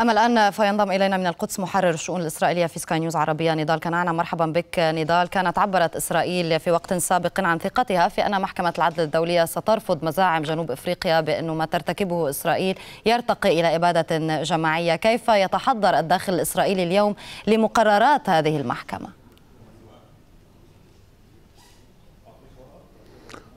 أما الآن فينضم إلينا من القدس محرر الشؤون الإسرائيلية في سكاي نيوز عربية نضال كنعانة مرحبا بك نضال كانت عبرت إسرائيل في وقت سابق عن ثقتها في أن محكمة العدل الدولية سترفض مزاعم جنوب إفريقيا بأنه ما ترتكبه إسرائيل يرتقي إلى إبادة جماعية كيف يتحضر الداخل الإسرائيلي اليوم لمقررات هذه المحكمة؟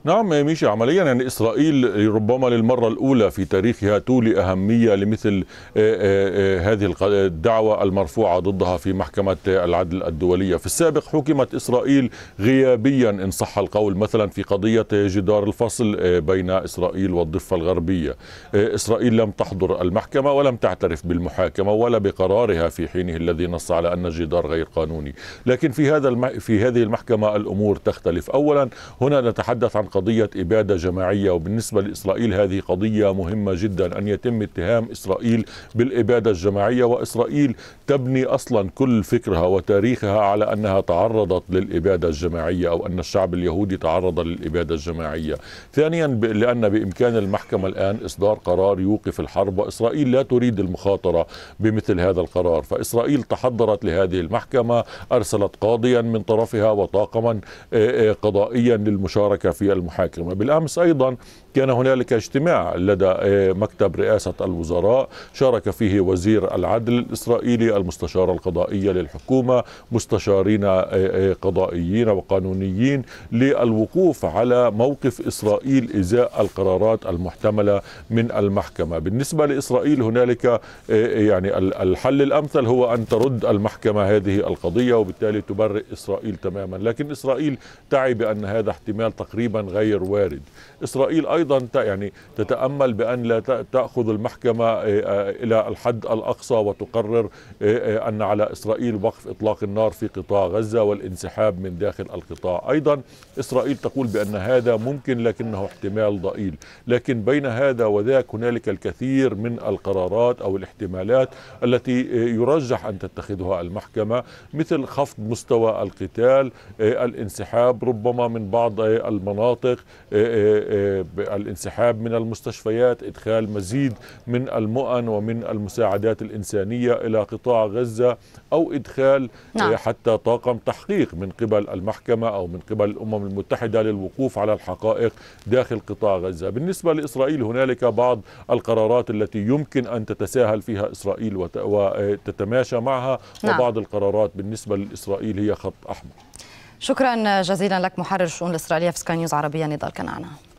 نعم ميشي عمليا يعني اسرائيل ربما للمره الاولى في تاريخها تولي اهميه لمثل آه، آه، آه، هذه الدعوه المرفوعه ضدها في محكمه العدل الدوليه، في السابق حكمت اسرائيل غيابيا ان صح القول مثلا في قضيه جدار الفصل بين اسرائيل والضفه الغربيه. اسرائيل لم تحضر المحكمه ولم تعترف بالمحاكمه ولا بقرارها في حينه الذي نص على ان الجدار غير قانوني، لكن في هذا في هذه المحكمه الامور تختلف، اولا هنا نتحدث عن قضية إبادة جماعية وبالنسبة لإسرائيل هذه قضية مهمة جدا أن يتم اتهام إسرائيل بالإبادة الجماعية وإسرائيل تبني أصلا كل فكرها وتاريخها على أنها تعرضت للإبادة الجماعية أو أن الشعب اليهودي تعرض للإبادة الجماعية ثانيا لأن بإمكان المحكمة الآن إصدار قرار يوقف الحرب وإسرائيل لا تريد المخاطرة بمثل هذا القرار فإسرائيل تحضرت لهذه المحكمة أرسلت قاضيا من طرفها وطاقما قضائيا للمشاركة في المحاكمة بالأمس أيضا كان هنالك اجتماع لدى آه، مكتب رئاسة الوزراء شارك فيه وزير العدل الإسرائيلي المستشارة القضائية للحكومة مستشارين آه، آه، قضائيين وقانونيين للوقوف على موقف إسرائيل إزاء القرارات المحتملة من المحكمة بالنسبة لإسرائيل هنالك يعني الحل الأمثل هو أن ترد المحكمة هذه القضية وبالتالي تبرئ إسرائيل تماما لكن إسرائيل تعي بأن هذا احتمال تقريبا غير وارد إسرائيل أيضا يعني تتأمل بأن لا تأخذ المحكمة آه، آه، إلى الحد الأقصى وتقرر آه، أن على إسرائيل وقف إطلاق النار في قطاع غزة والانسحاب من داخل القطاع أيضا إسرائيل تقول بأن هذا ممكن لكنه احتمال ضئيل لكن بين هذا وذاك هنالك الكثير من القرارات أو الاحتمالات التي يرجح أن تتخذها المحكمة مثل خفض مستوى القتال الانسحاب ربما من بعض المناطق المناطق آه، آه، آه، الانسحاب من المستشفيات إدخال مزيد من المؤن ومن المساعدات الإنسانية إلى قطاع غزة أو إدخال نعم. حتى طاقم تحقيق من قبل المحكمة أو من قبل الأمم المتحدة للوقوف على الحقائق داخل قطاع غزة بالنسبة لإسرائيل هنالك بعض القرارات التي يمكن أن تتساهل فيها إسرائيل وتتماشى معها نعم. وبعض القرارات بالنسبة لإسرائيل هي خط أحمر شكرا جزيلا لك محرر الشؤون الإسرائيلية في سكاي نيوز عربية نضال كنعانه